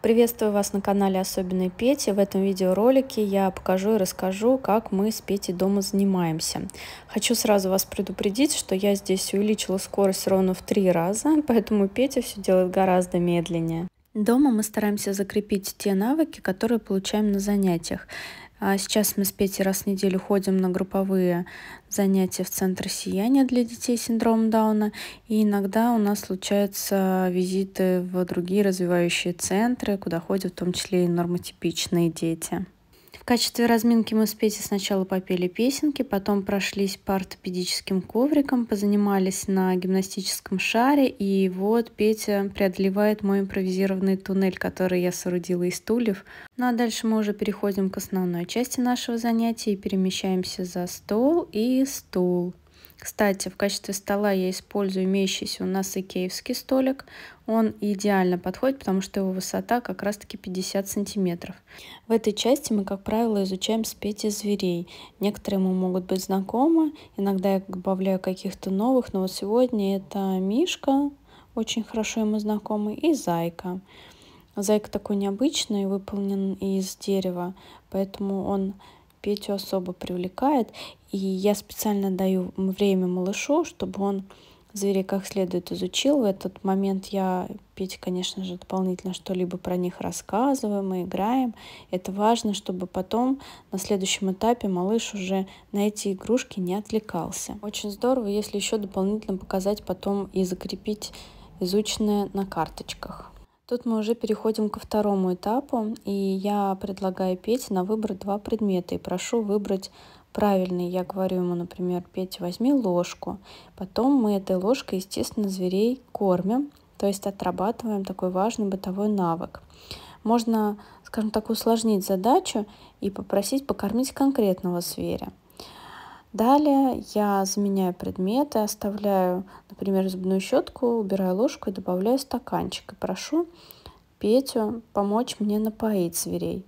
Приветствую вас на канале Особенной Пети. В этом видеоролике я покажу и расскажу, как мы с Петей дома занимаемся. Хочу сразу вас предупредить, что я здесь увеличила скорость ровно в три раза, поэтому Петя все делает гораздо медленнее. Дома мы стараемся закрепить те навыки, которые получаем на занятиях. А сейчас мы с Петей раз в неделю ходим на групповые занятия в Центр сияния для детей с синдромом Дауна. И иногда у нас случаются визиты в другие развивающие центры, куда ходят в том числе и нормотипичные дети качестве разминки мы с Петей сначала попели песенки, потом прошлись по ортопедическим коврикам, позанимались на гимнастическом шаре, и вот Петя преодолевает мой импровизированный туннель, который я соорудила из стульев. Ну а дальше мы уже переходим к основной части нашего занятия и перемещаемся за стол и стул. Кстати, в качестве стола я использую имеющийся у нас икеевский столик. Он идеально подходит, потому что его высота как раз-таки 50 сантиметров. В этой части мы, как правило, изучаем спети зверей. Некоторые ему могут быть знакомы, иногда я добавляю каких-то новых, но вот сегодня это мишка, очень хорошо ему знакомый, и зайка. Зайка такой необычный, выполнен из дерева, поэтому он Петю особо привлекает. И я специально даю время малышу, чтобы он зверей как следует изучил. В этот момент я Пете, конечно же, дополнительно что-либо про них рассказываем и играем. Это важно, чтобы потом на следующем этапе малыш уже на эти игрушки не отвлекался. Очень здорово, если еще дополнительно показать потом и закрепить изученное на карточках. Тут мы уже переходим ко второму этапу, и я предлагаю Пете на выбор два предмета и прошу выбрать правильный. Я говорю ему, например, Петя, возьми ложку. Потом мы этой ложкой, естественно, зверей кормим, то есть отрабатываем такой важный бытовой навык. Можно, скажем так, усложнить задачу и попросить покормить конкретного зверя. Далее я заменяю предметы, оставляю, например, зубную щетку, убираю ложку и добавляю стаканчик. И прошу Петю помочь мне напоить зверей.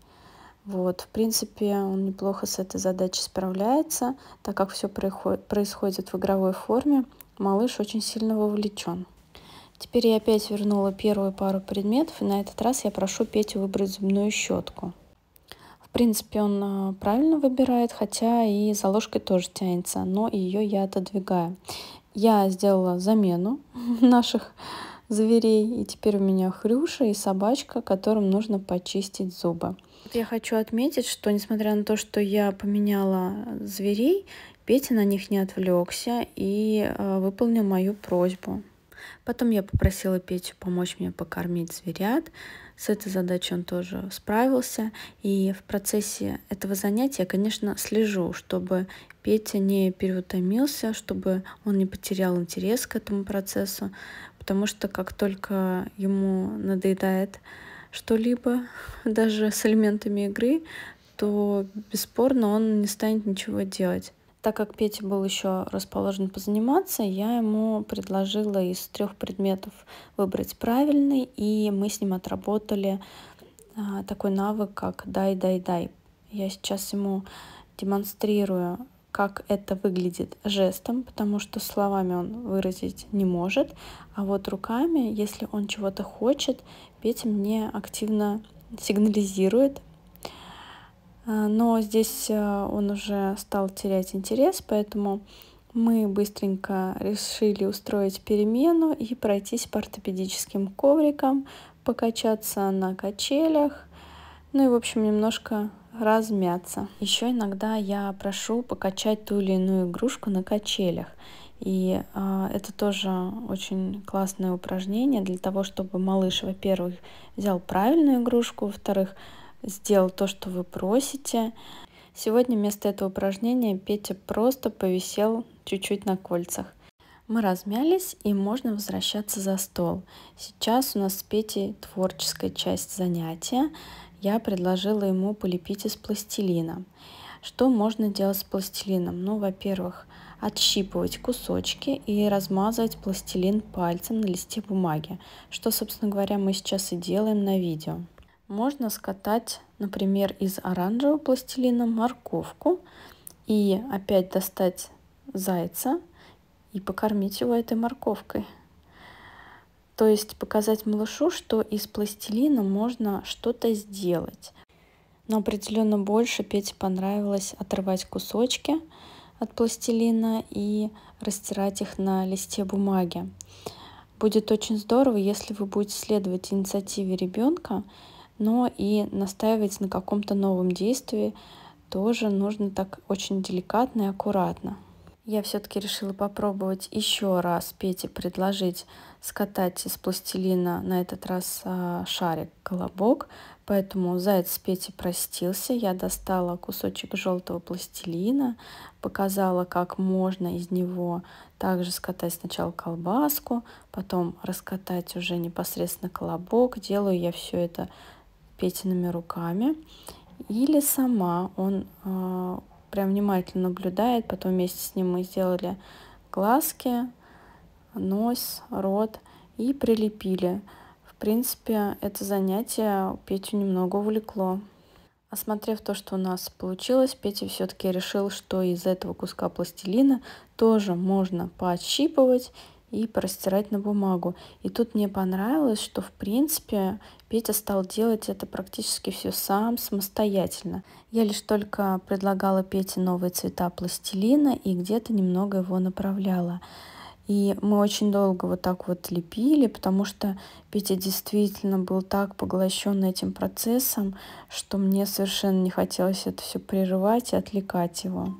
Вот, в принципе, он неплохо с этой задачей справляется, так как все происходит в игровой форме. Малыш очень сильно вовлечен. Теперь я опять вернула первую пару предметов, и на этот раз я прошу Петю выбрать зубную щетку. В принципе, он а, правильно выбирает, хотя и за ложкой тоже тянется, но ее я отодвигаю. Я сделала замену наших зверей, и теперь у меня хрюша и собачка, которым нужно почистить зубы. Я хочу отметить, что несмотря на то, что я поменяла зверей, Петя на них не отвлекся и а, выполнил мою просьбу. Потом я попросила Петю помочь мне покормить зверят, с этой задачей он тоже справился. И в процессе этого занятия я, конечно, слежу, чтобы Петя не переутомился, чтобы он не потерял интерес к этому процессу, потому что как только ему надоедает что-либо, даже с элементами игры, то бесспорно он не станет ничего делать. Так как Петя был еще расположен позаниматься, я ему предложила из трех предметов выбрать правильный, и мы с ним отработали а, такой навык, как «дай, дай, дай». Я сейчас ему демонстрирую, как это выглядит жестом, потому что словами он выразить не может, а вот руками, если он чего-то хочет, Петя мне активно сигнализирует, Э, но здесь э, он уже стал терять интерес, поэтому мы быстренько решили устроить перемену и пройтись по ортопедическим коврикам, покачаться на качелях, ну и, в общем, немножко размяться. Еще иногда я прошу покачать ту или иную игрушку на качелях. И э, это тоже очень классное упражнение для того, чтобы малыш, во-первых, взял правильную игрушку, во-вторых, сделал то, что вы просите. Сегодня вместо этого упражнения Петя просто повисел чуть-чуть на кольцах. Мы размялись и можно возвращаться за стол. Сейчас у нас с Петей творческая часть занятия. Я предложила ему полепить из пластилина. Что можно делать с пластилином? Ну, во-первых, отщипывать кусочки и размазывать пластилин пальцем на листе бумаги, что, собственно говоря, мы сейчас и делаем на видео можно скатать, например, из оранжевого пластилина морковку и опять достать зайца и покормить его этой морковкой. То есть показать малышу, что из пластилина можно что-то сделать. Но определенно больше Пете понравилось отрывать кусочки от пластилина и растирать их на листе бумаги. Будет очень здорово, если вы будете следовать инициативе ребенка но и настаивать на каком-то новом действии тоже нужно так очень деликатно и аккуратно. Я все-таки решила попробовать еще раз Пете предложить скатать из пластилина на этот раз а, шарик-колобок. Поэтому заяц Петя простился. Я достала кусочек желтого пластилина, показала, как можно из него также скатать сначала колбаску, потом раскатать уже непосредственно колобок. Делаю я все это Петиными руками. Или сама он э, прям внимательно наблюдает, потом вместе с ним мы сделали глазки, нос, рот и прилепили. В принципе, это занятие Петю немного увлекло. Осмотрев то, что у нас получилось, Петя все-таки решил, что из этого куска пластилина тоже можно поотщипывать и простирать на бумагу. И тут мне понравилось, что в принципе Петя стал делать это практически все сам, самостоятельно. Я лишь только предлагала Пете новые цвета пластилина и где-то немного его направляла. И мы очень долго вот так вот лепили, потому что Петя действительно был так поглощен этим процессом, что мне совершенно не хотелось это все прерывать и отвлекать его.